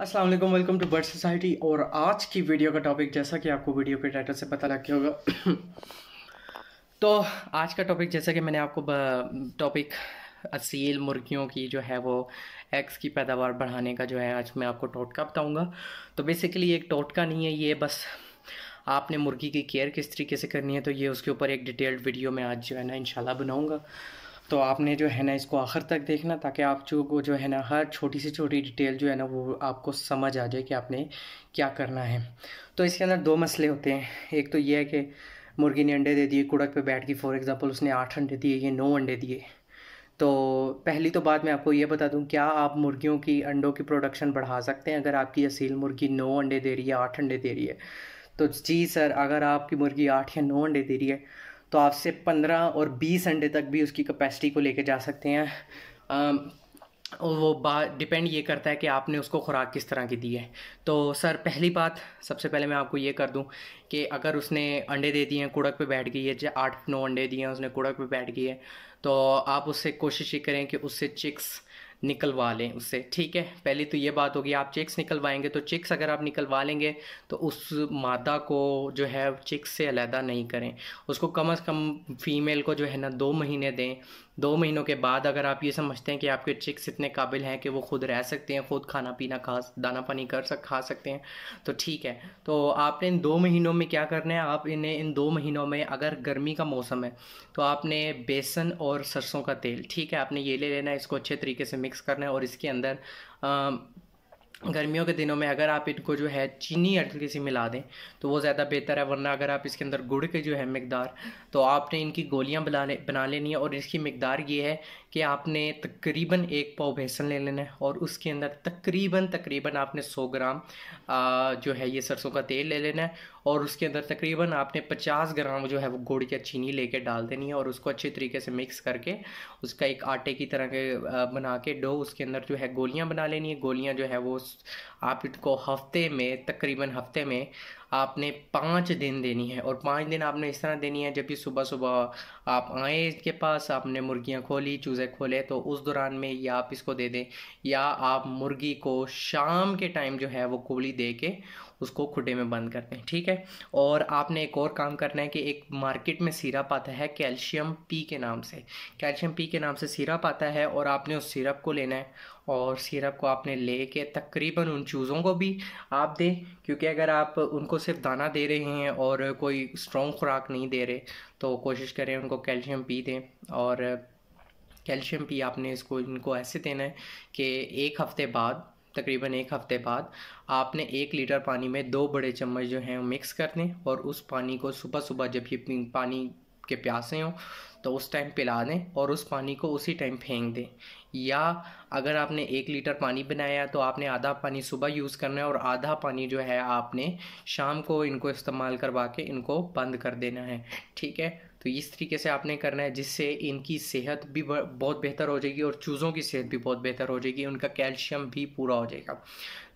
Aslam welcome to bird society और आज की वीडियो का टॉपिक जैसा कि आपको वीडियो के टाइटल से पता लग गया होगा तो आज का टॉपिक जैसा कि मैंने आपको टॉपिक असील मुर्गियों की जो है वो एग्स की पैदावार बढ़ाने का जो है आज मैं आपको टोटका बताऊंगा तो बेसिकली एक टोटका नहीं है ये बस आपने मुर्गी की केयर किस तरीके से करनी है तो ये उसके ऊपर एक डिटेल्ड वीडियो मैं आज जो है ना इनशाला बनाऊँगा तो आपने जो है ना इसको आखिर तक देखना ताकि आप जो को जो है ना हर छोटी से छोटी डिटेल जो है ना वो आपको समझ आ जाए कि आपने क्या करना है तो इसके अंदर दो मसले होते हैं एक तो ये है कि मुर्गी ने अंडे दे दिए कुड़क पे बैठ गई फॉर एग्ज़ाम्पल उसने आठ अंडे दिए ये नौ अंडे दिए तो पहली तो बात मैं आपको ये बता दूं क्या आप मुर्गियों की अंडों की प्रोडक्शन बढ़ा सकते हैं अगर आपकी असील मुर्गी नौ अंडे दे रही है आठ अंडे दे रही है तो जी सर अगर आपकी मुर्गी आठ या नौ अंडे दे रही है तो आप से पंद्रह और बीस अंडे तक भी उसकी कैपेसिटी को लेके जा सकते हैं और वो बात डिपेंड ये करता है कि आपने उसको खुराक किस तरह की दी है तो सर पहली बात सबसे पहले मैं आपको ये कर दूं कि अगर उसने अंडे दे दिए हैं कुड़क पे बैठ गई है आठ नौ अंडे दिए हैं उसने कुड़क पे बैठ गई है तो आप उससे कोशिश ये करें कि उससे चिक्स निकलवा लें उससे ठीक है पहली तो ये बात होगी आप चिक्स निकलवाएंगे तो चिक्स अगर आप निकलवा लेंगे तो उस मादा को जो है चिक्स से अलहदा नहीं करें उसको कम अज़ कम फ़ीमेल को जो है ना दो महीने दें दो महीनों के बाद अगर आप ये समझते हैं कि आपके चिक्स इतने काबिल हैं कि वो खुद रह सकते हैं खुद खाना पीना खा दाना पानी कर सक खा सकते हैं तो ठीक है तो आपने इन दो महीनों में क्या करना है आप इन्हें इन दो महीनों में अगर गर्मी का मौसम है तो आपने बेसन और सरसों का तेल ठीक है आपने ये ले लेना है इसको अच्छे तरीके से मिक्स करना है और इसके अंदर आ, गर्मियों के दिनों में अगर आप इनको जो है चीनी अटल सी मिला दें तो वो ज़्यादा बेहतर है वरना अगर आप इसके अंदर गुड़ के जो है मकदार तो आपने इनकी गोलियां बना ले बना लेनी है और इसकी मकदार ये है कि आपने तकरीबन एक पाव बेसन ले लेना है और उसके अंदर तकरीबन तकरीबन आपने 100 ग्राम आ, जो है ये सरसों का तेल ले लेना है और उसके अंदर तकरीबन आपने 50 ग्राम जो है वो गुड़ या चीनी लेके डाल देनी है और उसको अच्छे तरीके से मिक्स करके उसका एक आटे की तरह के बना के डो उसके अंदर जो है गोलियाँ बना लेनी है गोलियाँ जो है वो आप इनको हफ्ते में तकरीबन हफ्ते में आपने पाँच दिन देनी है और पाँच दिन आपने इस तरह देनी है जब भी सुबह सुबह आप आए इसके पास आपने मुर्गियाँ खोली चूज़े खोले तो उस दौरान में या आप इसको दे दें या आप मुर्गी को शाम के टाइम जो है वो कोली दे के उसको खुडे में बंद कर दें ठीक है और आपने एक और काम करना है कि एक मार्केट में सिरप आता है कैल्शियम पी के नाम से कैल्शियम पी के नाम से सिरप आता है और आपने उस सिरप को लेना है और सिरप को आपने ले के तकरीबन उन चूज़ों को भी आप दें क्योंकि अगर आप उनको सिर्फ दाना दे रहे हैं और कोई स्ट्रॉन्ग खुराक नहीं दे रहे तो कोशिश करें उनको कैल्शियम पी दें और कैल्शियम पी आपने इसको इनको ऐसे देना है कि एक हफ़्ते बाद तकरीबन एक हफ़्ते बाद आपने एक लीटर पानी में दो बड़े चम्मच जो हैं मिक्स कर दें और उस पानी को सुबह सुबह जब ये पानी के प्यासे हों तो उस टाइम पिला दें और उस पानी को उसी टाइम फेंक दें या अगर आपने एक लीटर पानी बनाया तो आपने आधा पानी सुबह यूज़ करना है और आधा पानी जो है आपने शाम को इनको इस्तेमाल करवा के इनको बंद कर देना है ठीक है तो इस तरीके से आपने करना है जिससे इनकी सेहत भी बहुत बेहतर हो जाएगी और चूज़ों की सेहत भी बहुत बेहतर हो जाएगी उनका कैल्शियम भी पूरा हो जाएगा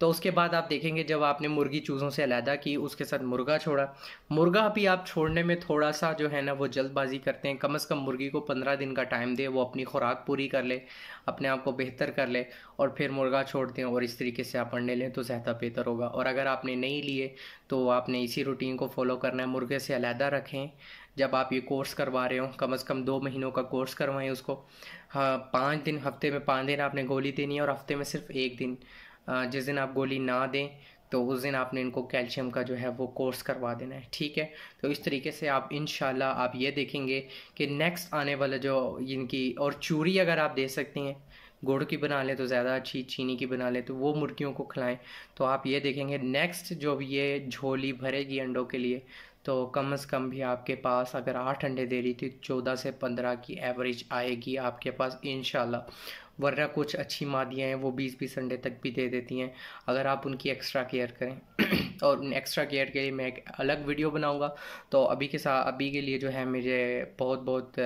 तो उसके बाद आप देखेंगे जब आपने मुर्गी चूज़ों से अलहदा की उसके साथ मुर्गा छोड़ा मुर्गा भी आप छोड़ने में थोड़ा सा जो है ना वो जल्दबाजी करते हैं कम अज़ कम मुर्गी को पंद्रह दिन का टाइम दे वो अपनी खुराक पूरी कर ले अपने आप को बेहतर कर ले और फिर मुर्गा छोड़ दें और इस तरीके से आप अंडे लें तो ज़्यादा बेहतर होगा और अगर आपने नहीं लिए तो आपने इसी रूटीन को फॉलो करना है मुर्गे से अलहदा रखें जब आप ये कोर्स करवा रहे हो कम अज़ कम दो महीनों का कोर्स करवाएं उसको हाँ पाँच दिन हफ्ते में पाँच दिन आपने गोली देनी है और हफ्ते में सिर्फ एक दिन जिस दिन आप गोली ना दें तो उस दिन आपने इनको कैल्शियम का जो है वो कोर्स करवा देना है ठीक है तो इस तरीके से आप इन आप ये देखेंगे कि नेक्स्ट आने वाला जो इनकी और चूरी अगर आप दे सकते हैं गुड़ की बना लें तो ज़्यादा अच्छी चीनी की बना लें तो वो मुर्गियों को खिलाएं तो आप ये देखेंगे नेक्स्ट जो ये झोली भरेगी अंडों के लिए तो कम से कम भी आपके पास अगर आठ अंडे दे रही थी चौदह से पंद्रह की एवरेज आएगी आपके पास इन वरना कुछ अच्छी मादियाँ हैं वो बीस बीस अंडे तक भी दे देती हैं अगर आप उनकी एक्स्ट्रा केयर करें और उन एक्स्ट्रा केयर के लिए मैं एक अलग वीडियो बनाऊँगा तो अभी के साथ अभी के लिए जो है मुझे बहुत बहुत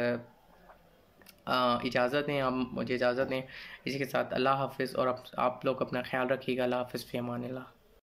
इजाज़त दें आप मुझे इजाज़त दें इसी के साथ अल्लाह हाफिज़ और आप, आप लोग अपना ख्याल रखिएगा अल्लाह हाफिज़ फैमान ला